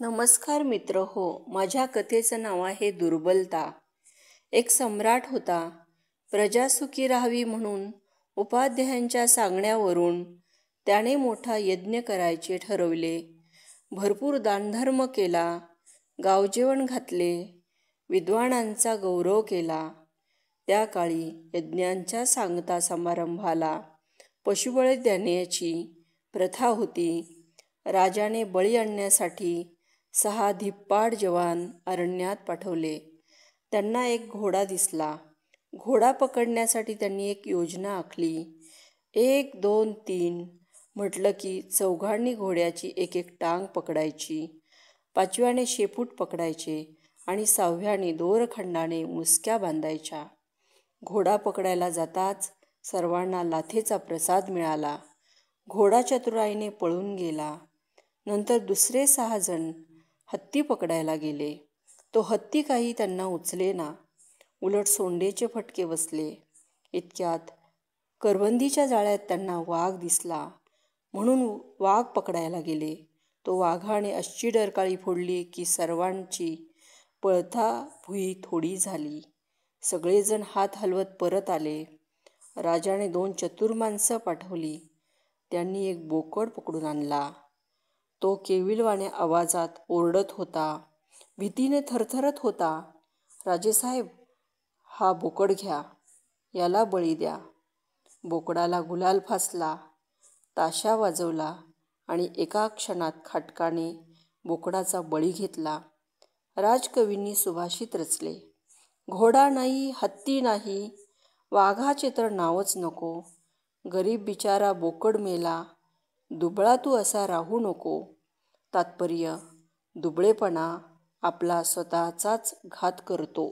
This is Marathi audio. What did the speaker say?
नमस्कार मित्र हो माझ्या कथेचं नाव आहे दुर्बलता एक सम्राट होता प्रजा सुखी राहावी म्हणून उपाध्यायांच्या सांगण्यावरून त्याने मोठा यज्ञ करायचे ठरवले भरपूर दानधर्म केला गावजेवण घातले विद्वानांचा गौरव केला त्या काळी यज्ञांच्या सांगता समारंभाला पशुबळी देण्याची प्रथा होती राजाने बळी आणण्यासाठी सहा धिप्पाड जवान अरण्यात पाठवले त्यांना एक घोडा दिसला घोडा पकडण्यासाठी त्यांनी एक योजना आखली एक दोन तीन म्हटलं की चौघांनी घोड्याची एक एक टांग पकडायची पाचव्याने शेपूट पकडायचे आणि सहाव्याने दोरखंडाने मुसक्या बांधायच्या घोडा पकडायला जाताच सर्वांना लाथेचा प्रसाद मिळाला घोडा चतुराईने पळून गेला नंतर दुसरे सहाजण हत्ती पकडायला गेले तो हत्ती काही त्यांना उचले ना उलट सोंडेचे फटके बसले इतक्यात करबंदीच्या जाळ्यात त्यांना वाघ दिसला म्हणून वाघ पकडायला गेले तो वाघाने अशी डरकाळी फोडली की सर्वांची पळथा भुई थोडी झाली सगळेजण हात हलवत परत आले राजाने दोन चतुर माणसं पाठवली त्यांनी एक बोकड पकडून आणला तो केविलवाण्या आवाजात ओरडत होता भीतीने थरथरत होता राजेसाहेब हा बोकड घ्या याला बळी द्या बोकडाला गुलाल फासला ताशा वाजवला आणि एका क्षणात खाटकाने बोकडाचा बळी घेतला राजकवींनी सुभाषित रचले घोडा नाही हत्ती नाही वाघाचे तर नावच नको गरीब बिचारा बोकड मेला दुबळा तू असा राहू नको तात्पर्य दुबळेपणा आपला स्वतःचाच घात करतो